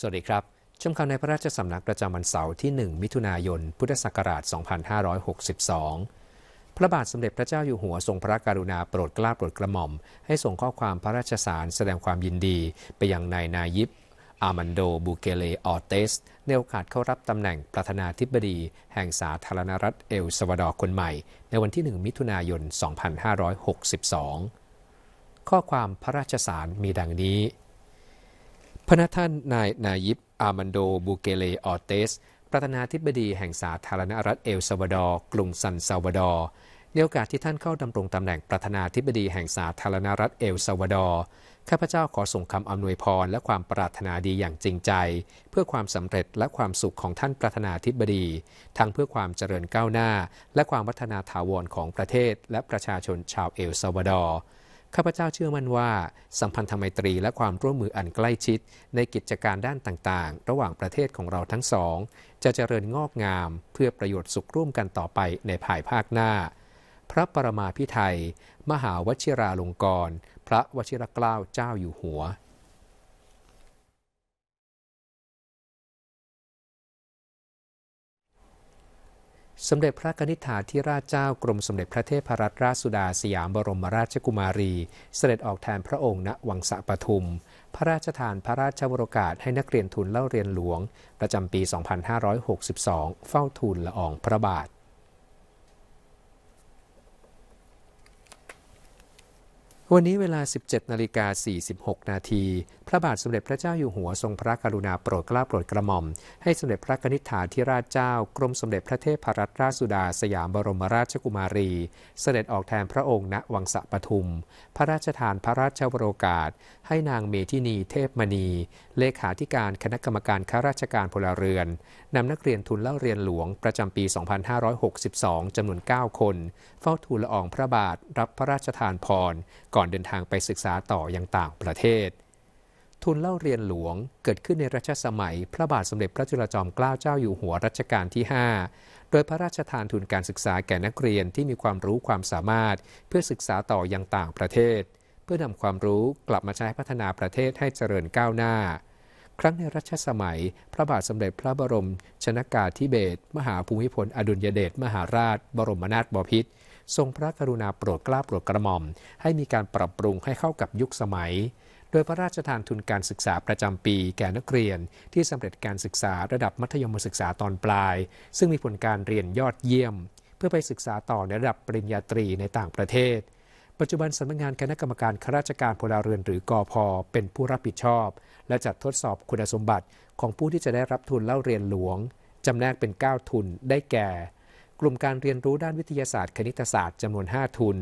สวัสดีครับ ชมข่าวในพระราชสำนักประจำวันเสาร์ที่ 1 มิถุนายน พุทธศักราช 2562 พระบาทสมเด็จพระเจ้าอยู่หัวทรงพระกรุณาโปรดเกล้าโปรดกระหม่อม ให้ส่งข้อความพระราชสารแสดงความยินดีไปยังนายนายิบอามันโด บูเกเลออเตส ในโอกาสเข้ารับตำแหน่งประธานาธิบดี แห่งสาธารณรัฐเอลสวาดอร์คนใหม่ ในวันที่ 1 มิถุนายน 2562 ข้อความพระราชสารมีดังนี้พนักท่านนาย นายิบอามันโดบูเกเลออเตสประธานาธิบดีแห่งสาธารณรัฐเอลซาวาดอร์กรุงซันซาวาดอร์ในโอกาสที่ท่านเข้าดำรงตำแหน่งประธานาธิบดีแห่งสาธารณรัฐเอลซาวาดอร์ข้าพเจ้าขอส่งคำอำนวยพรและความปรารถนาดีอย่างจริงใจ เพื่อความสำเร็จและความสุขของท่านประธานาธิบดี ทั้งเพื่อความเจริญก้าวหน้า และความวัฒนาถาวรของประเทศ และประชาชนชาวเอลซาวาดอร์ข้าพเจ้าเชื่อมั่นว่าสัมพันธไมตรีและความร่วมมืออันใกล้ชิดในกิจการด้านต่างๆ ระหว่างประเทศของเราทั้งสอง จะเจริญงอกงามเพื่อประโยชน์สุขร่วมกันต่อไปในภายภาคหน้า พระปรมาพิไทยมหาวชิราลงกร พระวชิรเกล้าเจ้าอยู่หัวสมเด็จพระกนิษฐาธิราชเจ้ากรมสมเด็จพระเทพรัตนราชสุดาสยามบรมราชกุมารี เสด็จออกแทนพระองค์ ณ วังสะปทุม พระราชทานพระราชวรกาศให้นักเรียนทุนเล่าเรียนหลวง ประจำปี 2562 เฝ้าทุนละอองพระบาทวันนี้เวลา 17 นาฬิกา 46 นาที พระบาทสมเด็จพระเจ้าอยู่หัวทรงพระกรุณาโปรดเกล้าโปรดกระหม่อม ให้สมเด็จพระกนิษฐาธิราชเจ้ากรมสมเด็จพระเทพรัตนราชสุดาสยามบรมราชกุมารี เสด็จออกแทนพระองค์ณวังสะปทุม พระราชทานพระราชวโรกาส ให้นางเมธินีเทพมณีเลขาธิการคณะกรรมการข้าราชการพลเรือนนำนักเรียนทุนเล่าเรียนหลวงประจำปี 2562 จำนวน 9 คน เฝ้าทูลละอองพระบาทรับพระราชทานพรก่อนเดินทางไปศึกษาต่ออยังต่างประเทศ ทุนเล่าเรียนหลวงเกิดขึ้นในรัชสมัยพระบาทสมเด็จพระจุลจอมเกล้าเจ้าอยู่หัวรัชกาลที่ 5 โดยพระราชทานทุนการศึกษาแก่นักเรียนที่มีความรู้ความสามารถ เพื่อศึกษาต่ออยังต่างประเทศ เพื่อนำความรู้กลับมาใช้พัฒนาประเทศให้เจริญก้าวหน้าครั้งในรัชสมัย พระบาทสมเด็จพระบรมชนากาธิเบศมหาภูมิพล อดุลยเดชมหาราช บรมนาถบพิตรทรงพระกรุณาโปรดเกล้าโปรดกระหม่อม ให้มีการปรับปรุงให้เข้ากับยุคสมัย โดยพระราชทานทุนการศึกษาประจำปีแก่นักเรียน ที่สำเร็จการศึกษาระดับมัธยมศึกษาตอนปลาย ซึ่งมีผลการเรียนยอดเยี่ยม เพื่อไปศึกษาต่อในระดับปริญญาตรีในต่างประเทศปัจจุบันสำนักงงานคณะกรรมการข้าราชการพลเรือนหรือกอพอเป็นผู้รับผิดชอบ และจัดทดสอบคุณสมบัติของผู้ที่จะได้รับทุนเล่าเรียนหลวงจำแนกเป็น 9 ทุน ได้แก่ กลุ่มการเรียนรู้ด้านวิทยาศาสตร์คณิตศาสตร์จำนวน 5 ทุน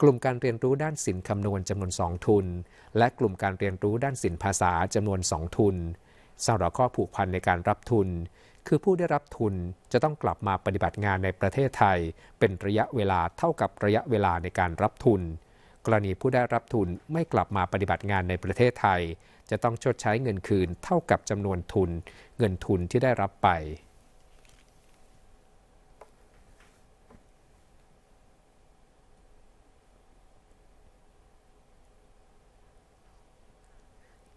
กลุ่มการเรียนรู้ด้านศิลป์คำนวณจำนวน 2 ทุน และกลุ่มการเรียนรู้ด้านศิลปภาษา จำนวน 2 ทุนสำหรับข้อผูกพันในการรับทุนคือผู้ได้รับทุนจะต้องกลับมาปฏิบัติงานในประเทศไทย เป็นระยะเวลาเท่ากับระยะเวลาในการรับทุน กรณีผู้ได้รับทุนไม่กลับมาปฏิบัติงานในประเทศไทย จะต้องชดใช้เงินคืนเท่ากับจำนวนทุน เงินทุนที่ได้รับไป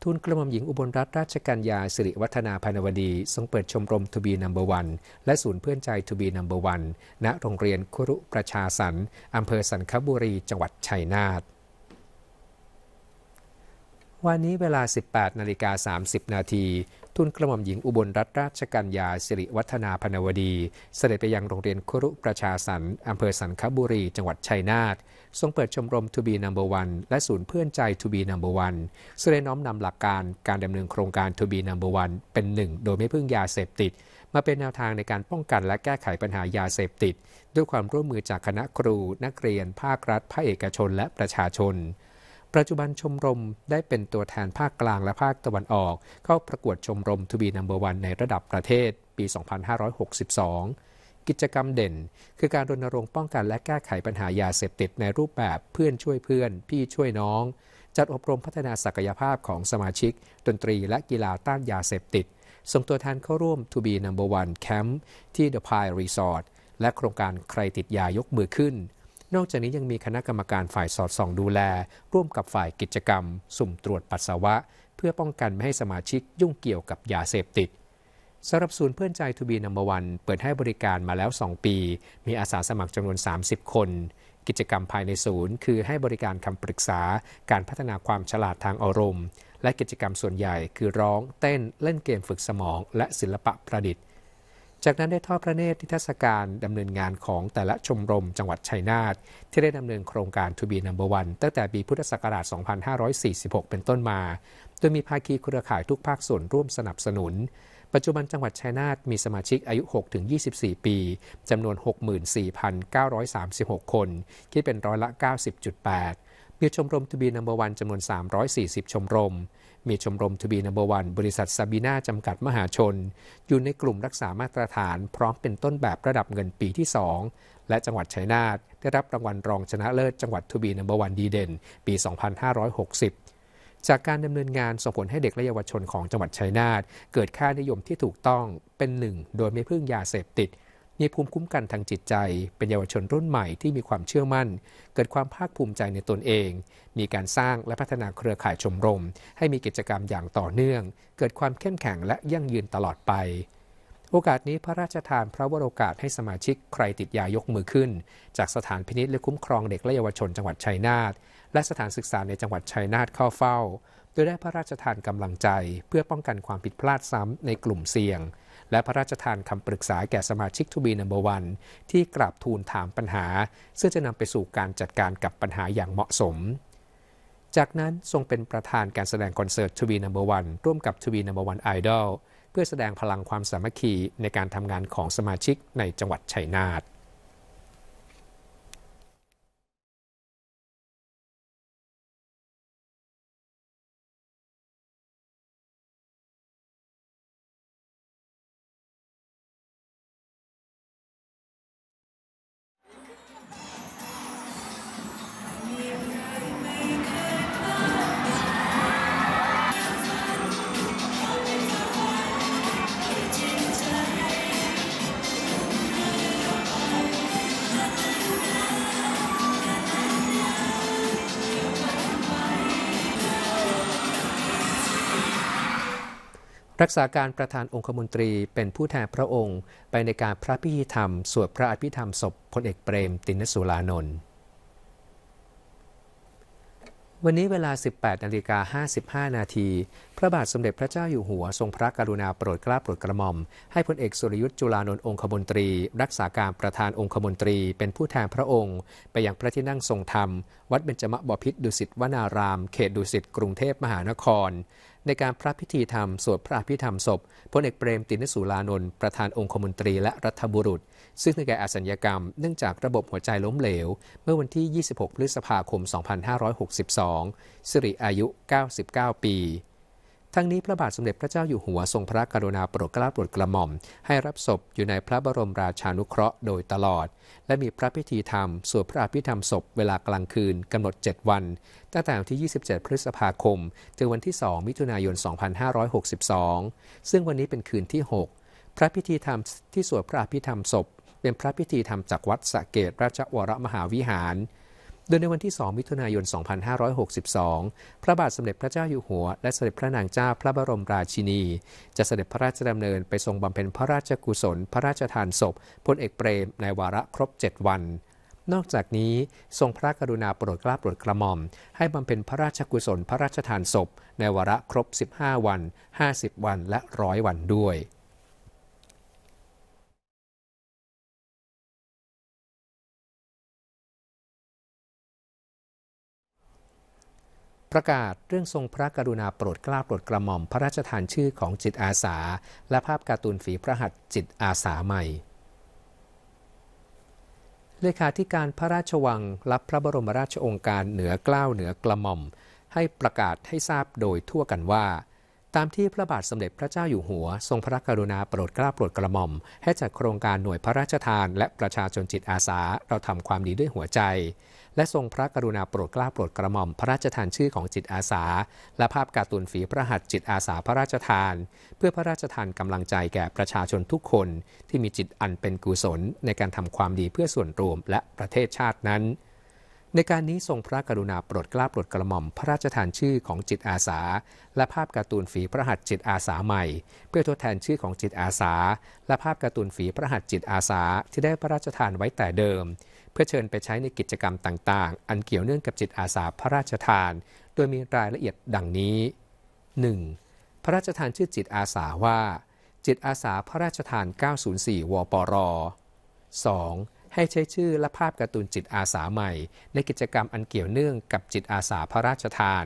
ทุนกระหม่อมหญิงอุบลรัตนราชกัญญาสิริวัฒนาพานวดีทรงเปิดชมรมทูบีนัมเบอร์วันและศูนย์เพื่อนใจทูบีนัมเบอร์วันณโรงเรียนคุรุประชาสันอำเภอสันคบุรีจังหวัดชัยนาทวันนี้เวลา 18นาฬิกา30 นาที ทุนกระหม่อมหญิงอุบลรัตนราชกัญญา สิริวัฒนาพนวดี เสด็จไปยังโรงเรียนครุประชาสันอำเภอสันคบุรีจังหวัดชัยนาททรงเปิดชมรมทูบีนัมเบอร์วันและศูนย์เพื่อนใจทูบีนัมเบอร์วันเสด็จน้อมนำหลักการ การดำเนินโครงการทูบีนัมเบอร์วันเป็นหนึ่งโดยไม่พึ่งยาเสพติด มาเป็นแนวทางในการป้องกันและแก้ไขปัญหายาเสพติด ด้วยความร่วมมือจากคณะครู นักเรียน ภาครัฐภาคเอกชน และประชาชนปัจจุบันชมรมได้เป็นตัวแทนภาคกลางและภาคตะวันออก เข้าประกวดชมรมทูบีนัมเบอร์วันในระดับประเทศปี 2562 กิจกรรมเด่น คือการรณรงค์ป้องกันและแก้ไขปัญหายาเสพติดในรูปแบบเพื่อนช่วยเพื่อนพี่ช่วยน้อง จัดอบรมพัฒนาศักยภาพของสมาชิกดนตรีและกีฬาต้านยาเสพติด ส่งตัวแทนเข้าร่วม To Be Number One Camp ที่ The Pie Resort และโครงการใครติดยายกมือขึ้นนอกจากนี้ยังมีคณะกรรมการฝ่ายสอดส่องดูแล ร่วมกับฝ่ายกิจกรรม สุ่มตรวจปัสสาวะ เพื่อป้องกันไม่ให้สมาชิกยุ่งเกี่ยวกับยาเสพติด สำหรับศูนย์เพื่อนใจทูบีนัมเบอร์วัน เปิดให้บริการมาแล้ว 2 ปี มีอาสาสมัครจำนวน 30 คน กิจกรรมภายในศูนย์คือให้บริการคำปรึกษา การพัฒนาความฉลาดทางอารมณ์ และกิจกรรมส่วนใหญ่คือร้อง เต้น เล่นเกมฝึกสมอง และศิลปะประดิษฐ์จากนั้นได้ทอดพระเนตรทิทรรศการดำเนินงานของแต่ละชมรมจังหวัดชัยนาทที่ได้ดำเนินโครงการทูบีนัมเบอร์วันตั้งแต่ปีพุทธศักราช 2546 เป็นต้นมา โดยมีภาคีเครือข่ายทุกภาคส่วนร่วมสนับสนุน ปัจจุบันจังหวัดชัยนาทมีสมาชิกอายุ 6-24 ปี จำนวน 64,936 คน คิดเป็นร้อยละ 90.8มีชมรมทูบีนัมเบอร์วันจำนวน 340 ชมรม มีชมรมทูบีนัมเบอร์วันบริษัท ซาบีนาจำกัดมหาชน อยู่ในกลุ่มรักษามาตรฐาน พร้อมเป็นต้นแบบระดับเงินปีที่ 2 และจังหวัดชัยนาทได้รับรางวัลรองชนะเลิศจังหวัดทูบีนัมเบอร์วันดีเด่น ปี 2560 จากการดำเนินงานส่งผลให้เด็กและเยาวชนของจังหวัดชัยนาทเกิดค่านิยมที่ถูกต้องเป็นหนึ่งโดยไม่พึ่งยาเสพติดมีภูมิคุ้มกันทางจิตใจ เป็นเยาวชนรุ่นใหม่ที่มีความเชื่อมั่น เกิดความภาคภูมิใจในตนเอง มีการสร้างและพัฒนาเครือข่ายชมรม ให้มีกิจกรรมอย่างต่อเนื่อง เกิดความเข้มแข็งและยั่งยืนตลอดไป โอกาสนี้พระราชทานพระวโรกาสให้สมาชิกใครติดยายกมือขึ้น จากสถานพินิษและคุ้มครองเด็กและเยาวชนจังหวัดชัยนาทและสถานศึกษาในจังหวัดชัยนาทเข้าเฝ้า โดยได้พระราชทานกำลังใจเพื่อป้องกันความผิดพลาดซ้ำในกลุ่มเสี่ยงและพระราชทานคำปรึกษาแก่สมาชิกทูบีนัมเบอร์วันที่กราบทูลถามปัญหา ซึ่งจะนำไปสู่การจัดการกับปัญหาอย่างเหมาะสม จากนั้นทรงเป็นประธานการแสดงคอนเสิร์ตทูบีนัมเบอร์วันร่วมกับทูบีนัมเบอร์วันไอดอลเพื่อแสดงพลังความสามัคคีในการทำงานของสมาชิกในจังหวัดชัยนาทรักษาการประธานองคมนตรีเป็นผู้แทนพระองค์ ไปในการพระพิธีธรรมสวดพระอภิธรรมศพพลเอกเปรมตินสุลานนท์ วันนี้เวลา18นาฬิกา55นาทีพระบาทสมเด็จพระเจ้าอยู่หัวทรงพระกรุณาโปรดเกล้าโปรดกระหม่อมให้พลเอกสุรยุทธ์จุลานนท์องคมนตรีรักษาการประธานองคมนตรี เป็นผู้แทนพระองค์ไปยังพระที่นั่งทรงธรรมวัดเบญจมบพิษดุสิตวนาราม เขตดุสิตกรุงเทพมหานคร ในการพระพิธีธรรมสวดพระพิธรรมศพพลเอกเปรมตินสุรานนท์ประธานองคมนตรีและรัฐบุรุษ ซึ่งในแก่อสัญญกรรมเนื่องจากระบบหัวใจล้มเหลว เมื่อวันที่ 26 พฤษภาคม 2562 สิริอายุ 99 ปีทั้งนี้พระบาทสมเด็จพระเจ้าอยู่หัวทรงพระกรุณาโปรดเกล้าโปรดกระหม่อม ให้รับศพอยู่ในพระบรมราชานุเคราะห์โดยตลอด และมีพระพิธีธรรมสวดพระอภิธรรมศพเวลากลางคืนกำหนด 7 วัน ตั้งแต่วันที่ 27 พฤษภาคม ถึงวันที่ 2 มิถุนายน 2562 ซึ่งวันนี้เป็นคืนที่ 6 พระพิธีธรรมที่สวดพระอภิธรรมศพ เป็นพระพิธีธรรมจากวัดสะเกดราชวรมหาวิหารโดยในวันที่ 2 มิถุนายน 2562 พระบาทสมเด็จพระเจ้าอยู่หัว และสมเด็จพระนางเจ้าพระบรมราชินี จะเสด็จพระราชดำเนินไปทรงบำเพ็ญพระราชกุศล พระราชทานศพพลเอกเปรมในวาระครบ 7 วัน นอกจากนี้ทรงพระกรุณาโปรดกล้าโปรดกระหม่อม ให้บำเพ็ญพระราชกุศล พระราชทานศพ ในวาระครบ 15 วัน 50 วันและ 100 วันด้วยประกาศเรื่องทรงพระกรุณาโปรดเกล้าโปรดกระหม่อม พระราชทานชื่อของจิตอาสา และภาพการ์ตูนฝีพระหัตถ์จิตอาสาใหม่ เลขาธิการพระราชวังรับพระบรมราชองค์การเหนือเกล้าเหนือกระหม่อมให้ประกาศให้ทราบโดยทั่วกันว่า ตามที่พระบาทสมเด็จพระเจ้าอยู่หัวทรงพระกรุณาโปรดเกล้าโปรดกระหม่อม ให้จัดโครงการหน่วยพระราชทาน และประชาชนจิตอาสาเราทำความดีด้วยหัวใจและทรงพระกรุณาโปรดกล้าโปรดกระหม่อมพระราชทานชื่อของจิตอาสา และภาพการ์ตูนฝีพระหัตถ์จิตอาสาพระราชทานเพื่อพระราชทานกำลังใจแก่ประชาชนทุกคนที่มีจิตอันเป็นกุศลในการทำความดีเพื่อส่วนรวมและประเทศชาตินั้นในการนี้ทรงพระกรุณาโปรดกล้าโปรดกระหม่อมพระราชทานชื่อของจิตอาสาและภาพการ์ตูนฝีพระหัตถ์จิตอาสาใหม่ เพื่อทดแทนชื่อของจิตอาสา และภาพการ์ตูนฝีพระหัตถ์จิตอาสา ที่ได้พระราชทานไว้แต่เดิมเพื่อเชิญไปใช้ในกิจกรรมต่าง ๆ อันเกี่ยวเนื่องกับจิตอาสาพระราชทาน โดยมีรายละเอียดดังนี้ 1. พระราชทานชื่อจิตอาสาว่า จิตอาสาพระราชทาน 904 วปร 2. ให้ใช้ชื่อ และภาพการ์ตูนจิตอาสาใหม่ ในกิจกรรมอันเกี่ยวเนื่องกับจิตอาสาพระราชทาน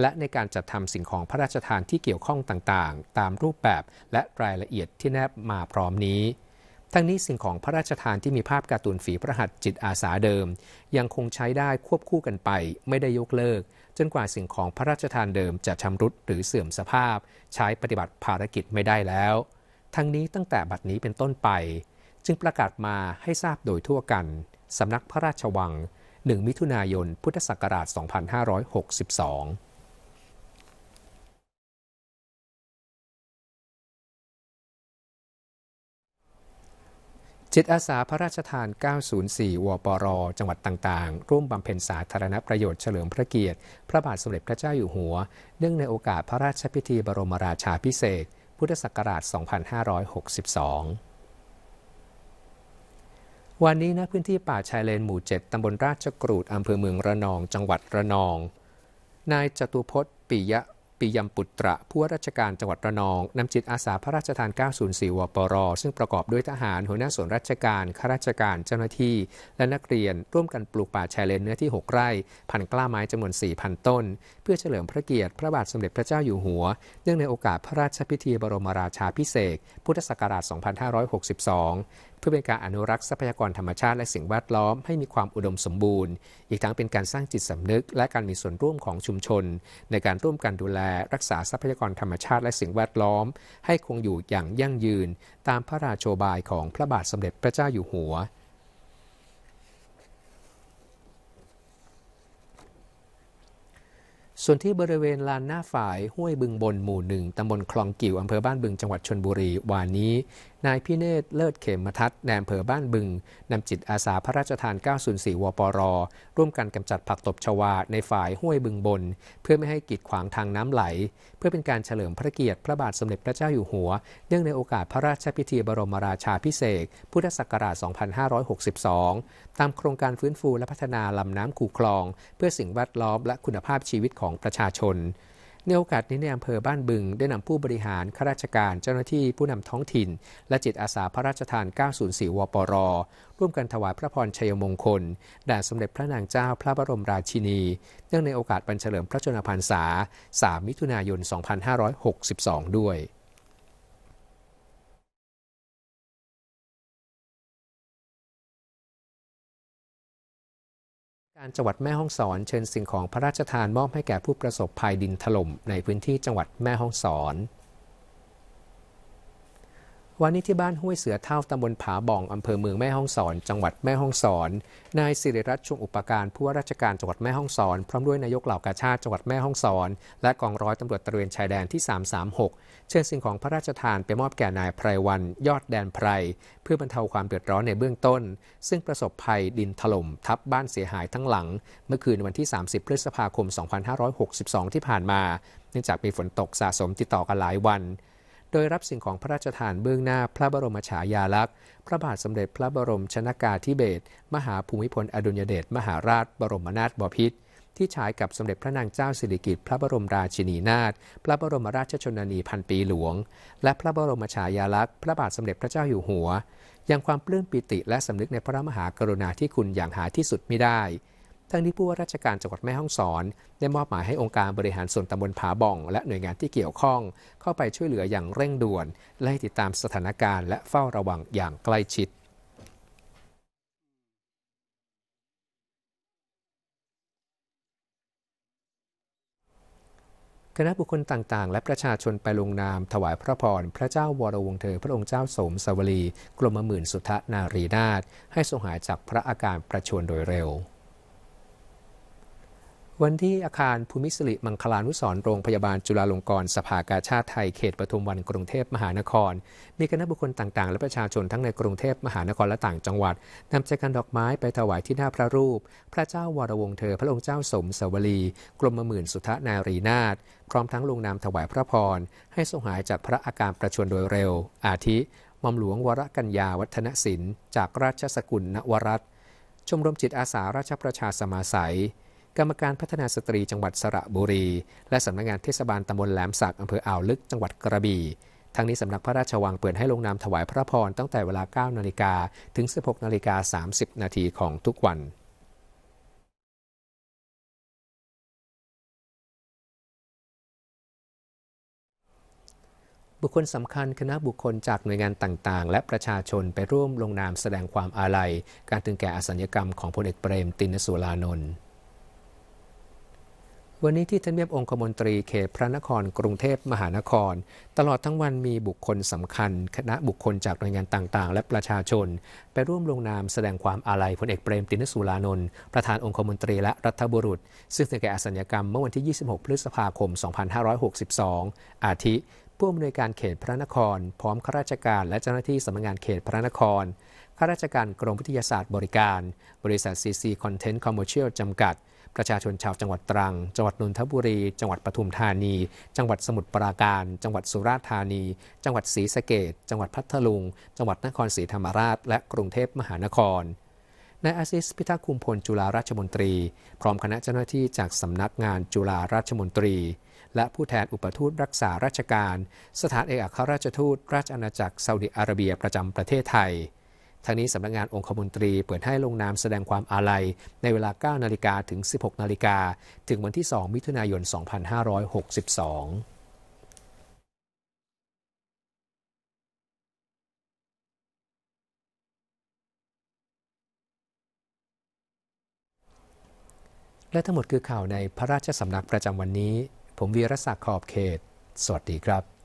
และในการจัดทำสิ่งของพระราชทานที่เกี่ยวข้องต่างๆ ตามรูปแบบและรายละเอียดที่แนบมาพร้อมนี้ทั้งนี้สิ่งของพระราชทานที่มีภาพการ์ตูนฝีพระหัต์จิตอาสาเดิม ยังคงใช้ได้ควบคู่กันไปไม่ได้ยกเลิก จนกว่าสิ่งของพระราชทานเดิมจะชำรุดหรือเสื่อมสภาพ ใช้ปฏิบัติภารกิจไม่ได้แล้ว ทั้งนี้ตั้งแต่บัดนี้เป็นต้นไป จึงประกาศมาให้ทราบโดยทั่วกันสำนักพระราชวัง 1 มิถุนายน พุทธศักราช 2562จิตอาสาพระราชทาน 904 วปรจังหวัดต่าง ๆ ร่วมบำเพ็ญสาธารณประโยชน์เฉลิมพระเกียรติ พระบาทสมเด็จพระเจ้าอยู่หัว เนื่องในโอกาสพระราชพิธีบรมราชาพิเศษ พุทธศักราช 2562 วันนี้นะพื้นที่ป่าชายเลนหมู่7ตำบลราชกรูด อำเภอเมืองระนอง จังหวัดระนอง นายจตุพจน์ปิยะปียมปุตระผู้ว่าราชการจังหวัดระนองนำจิตอาสาพระราชทาน 904 วปรซึ่งประกอบด้วยทหาร หัวหน้าส่วนราชการข้าราชการเจ้าหน้าที่ และนักเรียน ร่วมกันปลูกป่าชายเลนเนื้อที่ 6 ไร่พันกล้าไม้จำนวน 4,000 ต้น เพื่อเฉลิมพระเกียรติพระบาทสมเด็จพระเจ้าอยู่หัว เนื่องในโอกาสพระราชพิธีบรมราชาพิเศษพุทธศักราช 2562ื่อเป็นการอนุรักษ์ทรัพยากรธรรมชาติและสิ่งแวดล้อมให้มีความอุดมสมบูรณ์ อีกทั้งเป็นการสร้างจิตสำนึกและการมีส่วนร่วมของชุมชน ในการร่วมกันดูแลรักษาทรัพยากรธรรมชาติและสิ่งแวดล้อม ให้คงอยู่อย่างยั่งยืน ตามพระราโชบายของพระบาทสมเด็จพระเจ้าอยู่หัวส่วนที่บริเวณลานหน้าฝ่ายห้วยบึงบนหมู่หนึ่งตำบลคลองกิ่วอำเภอบ้านบึงจังหวัดชนบุรีวานนี้ นายพิเนศเลิศเขมทัศน์แนมเภอบ้านบึง นำจิตอาสาพระราชทาน 904 วปรร่วมกันกำจัดผักตบชวาในฝ่ายห้วยบึงบน เพื่อไม่ให้กีดขวางทางน้ำไหลเพื่อเป็นการเฉลิมพระเกียรติพระบาทสมเด็จพระเจ้าอยู่หัว เนื่องในโอกาสพระราชพิธีบรมราชาพิเศษพุทธศักราช 2562 ตามโครงการฟื้นฟูและพัฒนาลำน้ำคูคลอง เพื่อสิ่งแวดล้อมและคุณภาพชีวิตของประชาชนในโอกาสนี้ในอำเภอบ้านบึงได้นำผู้บริหารข้าราชการเจ้าหน้าที่ผู้นำท้องถิ่น และจิตอาสาพระราชทาน 904วปรร่วมกันถวายพระพรชัยมงคลแด่สมเด็จพระนางเจ้าพระบรมราชินี เนื่องในโอกาสบรรเฉลิมพระชนมพรรษา3มิถุนายน 2562 ด้วยการจังหวัดแม่ฮ่องสอน เชิญสิ่งของพระราชทานมอบให้แก่ผู้ประสบภัยดินถล่มในพื้นที่จังหวัดแม่ฮ่องสอนวันนี้ที่บ้านห้วยเสือเท่าตำบลผาบ่องอำเภอเมืองแม่ฮ่องสอน จังหวัดแม่ฮ่องสอนนายสิริรัตน์ชวงอุปการผู้ว่าราชการจังหวัดแม่ฮ่องสอนพร้อมด้วยนายกเหล่ากาชาติจังหวัดแม่ฮ่องสอนและกองร้อยตำรวจตระเวนชายแดนที่336เชิญสิ่งของพระราชทานไปมอบแก่นายไพรวันยอดแดนไพรเพื่อบรรเทาความเดือดร้อนในเบื้องต้น ซึ่งประสบภัยดินถล่มทับบ้านเสียหายทั้งหลังเมื่อคืนวันที่ 30 พฤษภาคม 2562 ที่ผ่านมา เนื่องจากมีฝนตกสะสมติดต่อกันหลายวันโดยรับสิ่งของพระราชทานเบื้องหน้าพระบรมฉายาลักษณ์ พระบาทสมเด็จพระบรมชนากาธิเบศร มหาภูมิพลอดุญเดชมหาราช บรมนาถบพิตร ที่ฉายกับสมเด็จพระนางเจ้าสิริกิติ์พระบรมราชินีนาถ พระบรมราชชนนีพันปีหลวง และพระบรมฉายาลักษณ์ พระบาทสมเด็จพระเจ้าอยู่หัวยังความปลื้มปิติและสำนึกในพระมหากรุณาธิคุณอย่างหาที่สุดไม่ได้ทั้งที่ผู้ว่าราชการจังหวัดแม่ฮ่องสอน ได้มอบหมายให้องค์การบริหารส่วนตำบลผาบ่องและหน่วยงานที่เกี่ยวข้อง เข้าไปช่วยเหลืออย่างเร่งด่วน และให้ติดตามสถานการณ์และเฝ้าระวังอย่างใกล้ชิด คณะบุคคลต่าง ๆ และประชาชนไปลงนามถวายพระพรพระเจ้าวรวงเธอพระองค์เจ้าสมสวลีกรมหมื่นสุทธนารีนาถให้ทรงหายจากพระอาการประชวรโดยเร็ววันที่อาคารภูมิสิริมังคลานุสรโรงพยาบาลจุฬาลงกรณ์สภากาชาติไทยเขตปทุมวันกรุงเทพมหานคร มีคณะบุคคลต่าง ๆและประชาชนทั้งในกรุงเทพมหานครและต่างจังหวัดนำใจกันดอกไม้ไปถวายที่หน้าพระรูป พระเจ้าวรวงเธอพระองค์เจ้าสมสวลีกรมหมื่นสุทนารีนาถพร้อมทั้งลงนามถวายพระพรให้ทรงหายจากพระอาการประชวรโดยเร็ว อาทิมอมหลวงวรกัญญาวัฒนศิลป์จากราชสกุลนวรัตชมรมจิตอาสาราชประชาสมาสัยกรรมการพัฒนาสตรีจังหวัดสระบุรี และสำนักงงานเทศบาลตำบลแหลมสัก อำเภออ่าวลึกจังหวัดกระบี่ทั้งนี้สำนักพระราชวังเปิดให้ลงนามถวายพระพรตั้งแต่เวลา 9นาฬิกาถึง 16นาฬิกา30นาทีของทุกวัน บุคคลสำคัญคณะบุคคลจากหน่วยงานต่าง ๆ และประชาชนไปร่วมลงนามแสดงความอาลัย การถึงแก่อสัญกรรม ของพลเอกเปรมตินสุรานนท์วันนี้ที่ทนเนียบองคมนตรีเขตพระนครกรุงเทพมหานคร ตลอดทั้งวันมีบุคคลสำคัญคณะบุคคลจากหน่วยงานต่างๆ และประชาชน ไปร่วมลงนามแสดงความอาลัยพลเอกเปรมตินสุรานนท์ประธานองคมนตรีและรัฐบุรุษ ซึ่งถึงแก่อสัญกรรมเมื่อวันที่ 26 พฤษภาคม 2562 อาทิ ผู้อำนวยการเขตพระนคร พร้อมข้าราชการและเจ้าหน้าที่สำนักงานเขตพระนครข้าราชการกรมวิทยาศาสตร์บริการ บริษัท CC Content Commercial จำกัดประชาชนชาวจังหวัดตรัง จังหวัดนนทบุรี จังหวัดปทุมธานี จังหวัดสมุทรปราการ จังหวัดสุราษฎร์ธานี จังหวัดศรีสะเกดจังหวัดพัทลุง จังหวัดนครศรีธรรมราช และกรุงเทพมหานครนายอาซิสพิทักษ์คุมพล จุฬาราชมนตรี พร้อมคณะเจ้าหน้าที่จากสำนักงานจุฬาราชมนตรี และผู้แทนอุปทูตรักษาราชการ สถานเอกอัครราชทูต ราชอาณาจักรซาอุดิอาระเบียประจำประเทศไทยทางนี้สำนักงงานองคมนตรีเปิดให้ลงนามแสดงความอาลัย ในเวลา 9นาฬิกาถึง 16นาฬิกาถึงวันที่ 2 มิถุนายน 2562 และทั้งหมดคือข่าวในพระราชสำนักประจำวันนี้ ผมวีรศักดิ์ขอบเขต สวัสดีครับ